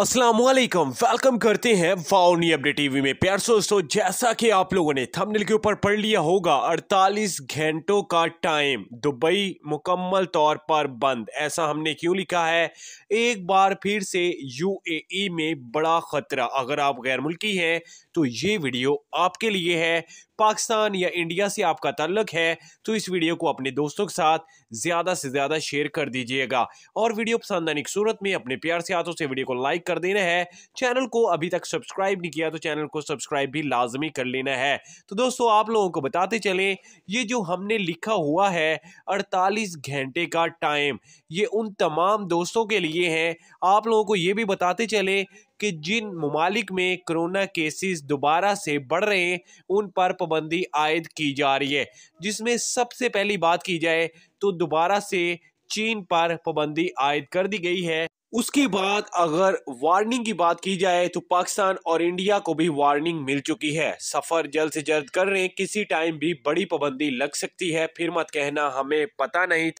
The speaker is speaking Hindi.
असलम वेलकम करते हैं वाओनी अपडेट टीवी में प्यार दोस्तों जैसा कि आप लोगों ने थंबनेल के ऊपर पढ़ लिया होगा 48 घंटों का टाइम दुबई मुकम्मल तौर पर बंद ऐसा हमने क्यों लिखा है एक बार फिर से यूएई e में बड़ा ख़तरा अगर आप गैर मुल्की हैं तो ये वीडियो आपके लिए है पाकिस्तान या इंडिया से आपका ताल्लुक है तो इस वीडियो को अपने दोस्तों के साथ ज़्यादा से ज़्यादा शेयर कर दीजिएगा और वीडियो पसंद आने की सूरत में अपने प्यार से हाथों से वीडियो को लाइक कर देना है चैनल को अभी तक सब्सक्राइब नहीं किया तो चैनल को सब्सक्राइब भी लाजमी कर लेना है तो दोस्तों आप लोगों को बताते चलें ये जो हमने लिखा हुआ है अड़तालीस घंटे का टाइम ये उन तमाम दोस्तों के लिए है आप लोगों को ये भी बताते चले कि जिन ममालिक में कोरोना केसेस दोबारा से बढ़ रहे हैं उन पर पाबंदी आयद की जा रही है जिसमें सबसे पहली बात की जाए तो दोबारा से चीन पर पाबंदी आयद कर दी गई है उसके बाद अगर वार्निंग की बात की जाए तो पाकिस्तान और इंडिया को भी वार्निंग मिल चुकी है सफर जल्द से जल्द कर रहे हैं किसी टाइम भी बड़ी पाबंदी लग सकती है फिर मत कहना हमें पता नहीं